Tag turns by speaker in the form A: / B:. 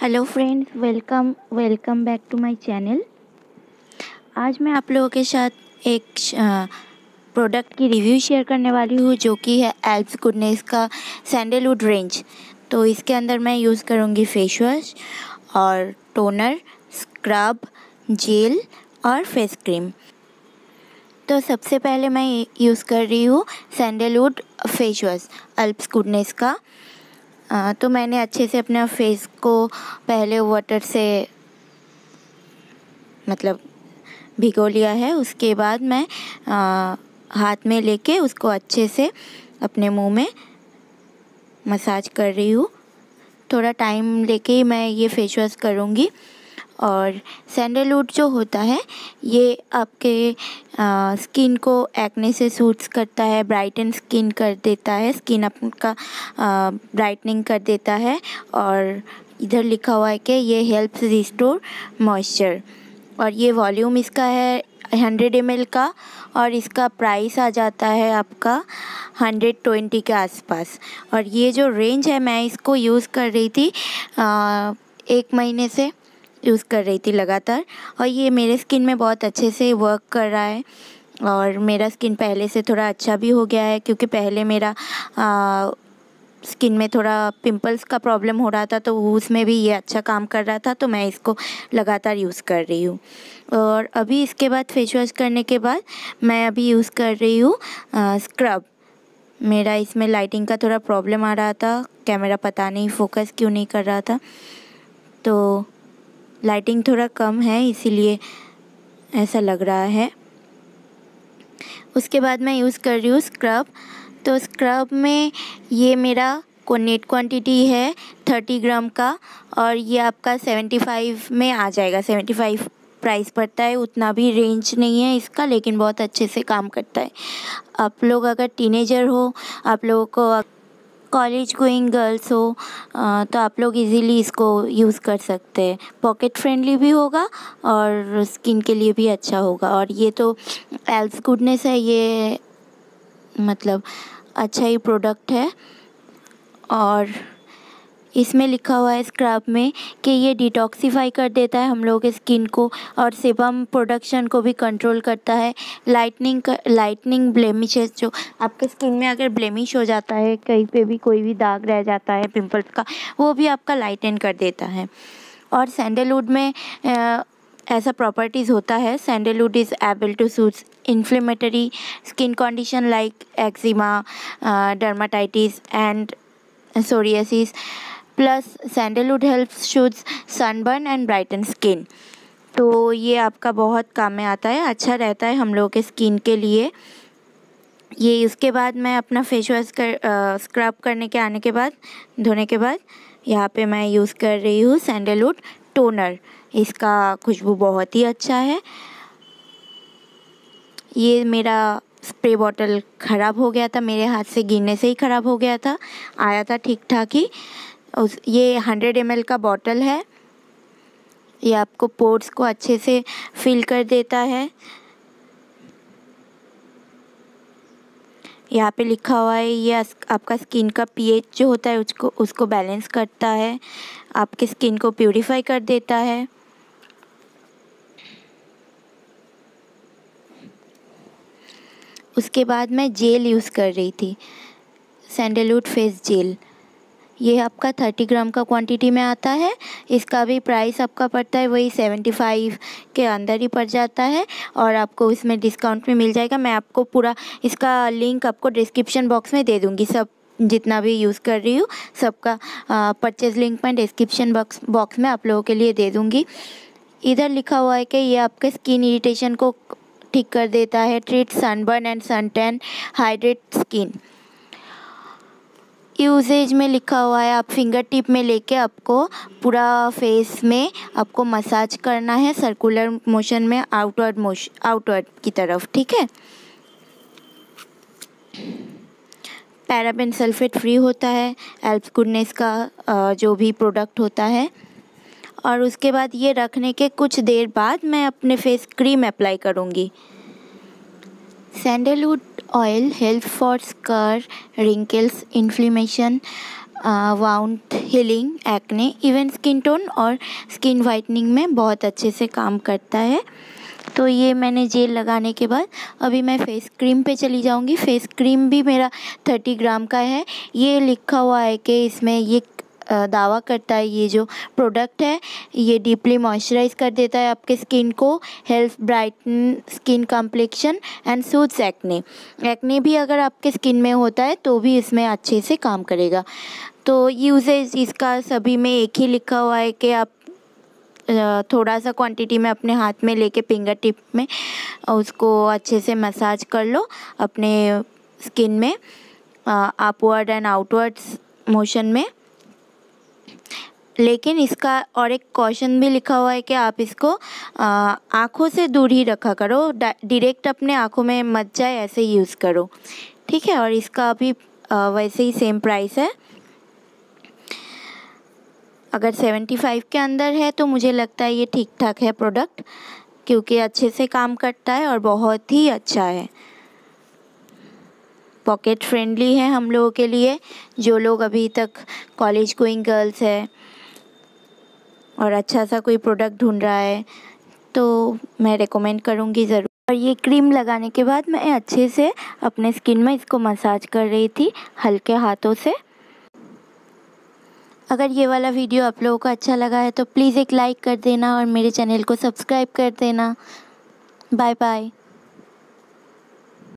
A: hello friends welcome welcome back to my channel आज मैं आप लोगों के साथ एक प्रोडक्ट की रिव्यू शेयर करने वाली हूँ जो कि है एल्प्स गुडनेस का सैंडलवुड रेंज तो इसके अंदर मैं यूज़ करूँगी फेस वॉश और टोनर स्क्रब जेल और फेस क्रीम तो सबसे पहले मैं यूज़ कर रही हूँ sandalwood face wash Alps goodness का तो मैंने अच्छे से अपना फेस को पहले वाटर से मतलब भिगो लिया है उसके बाद मैं आ, हाथ में लेके उसको अच्छे से अपने मुंह में मसाज कर रही हूँ थोड़ा टाइम लेके मैं ये फेस वॉश करूँगी और सैंडलवुड जो होता है ये आपके स्किन को एक्ने से सूट्स करता है ब्राइटन स्किन कर देता है स्किन आपका ब्राइटनिंग कर देता है और इधर लिखा हुआ है कि ये हेल्प्स रिस्टोर मॉइस्चर और ये वॉल्यूम इसका है हंड्रेड एम का और इसका प्राइस आ जाता है आपका हंड्रेड ट्वेंटी के आसपास और ये जो रेंज है मैं इसको यूज़ कर रही थी आ, एक महीने से यूज़ कर रही थी लगातार और ये मेरे स्किन में बहुत अच्छे से वर्क कर रहा है और मेरा स्किन पहले से थोड़ा अच्छा भी हो गया है क्योंकि पहले मेरा आ, स्किन में थोड़ा पिंपल्स का प्रॉब्लम हो रहा था तो उसमें भी ये अच्छा काम कर रहा था तो मैं इसको लगातार यूज़ कर रही हूँ और अभी इसके बाद फेस वॉश करने के बाद मैं अभी यूज़ कर रही हूँ स्क्रब मेरा इसमें लाइटिंग का थोड़ा प्रॉब्लम आ रहा था कैमरा पता नहीं फोकस क्यों नहीं कर रहा था तो लाइटिंग थोड़ा कम है इसीलिए ऐसा लग रहा है उसके बाद मैं यूज़ कर रही हूँ स्क्रब तो स्क्रब में ये मेरा नेट क्वांटिटी है थर्टी ग्राम का और ये आपका सेवेंटी फाइव में आ जाएगा सेवेंटी फाइव प्राइस पड़ता है उतना भी रेंज नहीं है इसका लेकिन बहुत अच्छे से काम करता है आप लोग अगर टीनेजर हो आप लोगों को कॉलेज गोइंग गर्ल्स हो तो आप लोग इजीली इसको यूज़ कर सकते हैं पॉकेट फ्रेंडली भी होगा और स्किन के लिए भी अच्छा होगा और ये तो एल्स गुडनेस है ये मतलब अच्छा ही प्रोडक्ट है और इसमें लिखा हुआ है स्क्रब में कि ये डिटॉक्सीफाई कर देता है हम लोगों के स्किन को और सेबम प्रोडक्शन को भी कंट्रोल करता है लाइटनिंग कर, लाइटनिंग ब्लेमिश जो आपके स्किन में अगर ब्लेमिश हो जाता है कहीं पे भी कोई भी दाग रह जाता है पिंपल्स का वो भी आपका लाइटन कर देता है और सैंडलवुड में आ, ऐसा प्रॉपर्टीज़ होता है sandalwood is able to soothe inflammatory skin condition like eczema dermatitis and psoriasis plus sandalwood help शूज़ सनबर्न एंड ब्राइटन स्किन तो ये आपका बहुत काम में आता है अच्छा रहता है हम लोगों के स्किन के लिए ये उसके बाद मैं अपना फेस वॉश कर स्क्रब करने के आने के बाद धोने के बाद यहाँ पे मैं यूज़ कर रही हूँ सैंडलवुड टोनर इसका खुशबू बहुत ही अच्छा है ये मेरा स्प्रे बॉटल ख़राब हो गया था मेरे हाथ से गिरने से ही ख़राब हो गया था आया था ठीक ठाक ही उस ये हंड्रेड एम का बॉटल है ये आपको पोर्ट्स को अच्छे से फिल कर देता है यहाँ पे लिखा हुआ है ये आपका स्किन का पीएच जो होता है उसको उसको बैलेंस करता है आपके स्किन को प्योरीफाई कर देता है उसके बाद मैं जेल यूज़ कर रही थी सैंडलवुड फेस जेल ये आपका थर्टी ग्राम का क्वांटिटी में आता है इसका भी प्राइस आपका पड़ता है वही सेवेंटी फाइव के अंदर ही पड़ जाता है और आपको इसमें डिस्काउंट में मिल जाएगा मैं आपको पूरा इसका लिंक आपको डिस्क्रिप्शन बॉक्स में दे दूँगी सब जितना भी यूज़ कर रही हूँ सबका परचेज लिंक मैं डिस्क्रिप्शन बॉक्स बॉक्स में आप लोगों के लिए दे दूँगी इधर लिखा हुआ है कि ये आपके स्किन इरिटेशन को ठीक कर देता है treat sunburn and suntan hydrate skin uses में लिखा हुआ है आप फिंगर टिप में लेके आपको पूरा फेस में आपको मसाज करना है सर्कुलर मोशन में आउटवर्ड मोश आउटवर्ड की तरफ ठीक है पैराबेन सल्फेट फ्री होता है एल्प्स गुडनेस का जो भी प्रोडक्ट होता है और उसके बाद ये रखने के कुछ देर बाद मैं अपने फेस क्रीम अप्लाई करूँगी sandalwood oil help for scar wrinkles inflammation wound healing acne even skin tone और स्किन वाइटनिंग में बहुत अच्छे से काम करता है तो ये मैंने जेल लगाने के बाद अभी मैं फेस क्रीम पे चली जाऊंगी फेस क्रीम भी मेरा थर्टी ग्राम का है ये लिखा हुआ है कि इसमें ये दावा करता है ये जो प्रोडक्ट है ये डीपली मॉइस्चराइज कर देता है आपके स्किन को health brighten skin complexion and soothe acne acne भी अगर आपके स्किन में होता है तो भी इसमें अच्छे से काम करेगा तो यूजेज इसका सभी में एक ही लिखा हुआ है कि आप थोड़ा सा क्वांटिटी में अपने हाथ में लेके फिंगर टिप में उसको अच्छे से मसाज कर लो अपने स्किन में अपवर्ड एंड आउटवर्ड्स मोशन में लेकिन इसका और एक कॉशन भी लिखा हुआ है कि आप इसको आँखों से दूर ही रखा करो डायरेक्ट अपने आँखों में मत जाए ऐसे यूज़ करो ठीक है और इसका अभी वैसे ही सेम प्राइस है अगर सेवेंटी फाइव के अंदर है तो मुझे लगता है ये ठीक ठाक है प्रोडक्ट क्योंकि अच्छे से काम करता है और बहुत ही अच्छा है पॉकेट फ्रेंडली है हम लोगों के लिए जो लोग अभी तक कॉलेज गोइंग गर्ल्स है और अच्छा सा कोई प्रोडक्ट ढूंढ रहा है तो मैं रेकमेंड करूँगी ज़रूर और ये क्रीम लगाने के बाद मैं अच्छे से अपने स्किन में इसको मसाज कर रही थी हल्के हाथों से अगर ये वाला वीडियो आप लोगों को अच्छा लगा है तो प्लीज़ एक लाइक कर देना और मेरे चैनल को सब्सक्राइब कर देना बाय बाय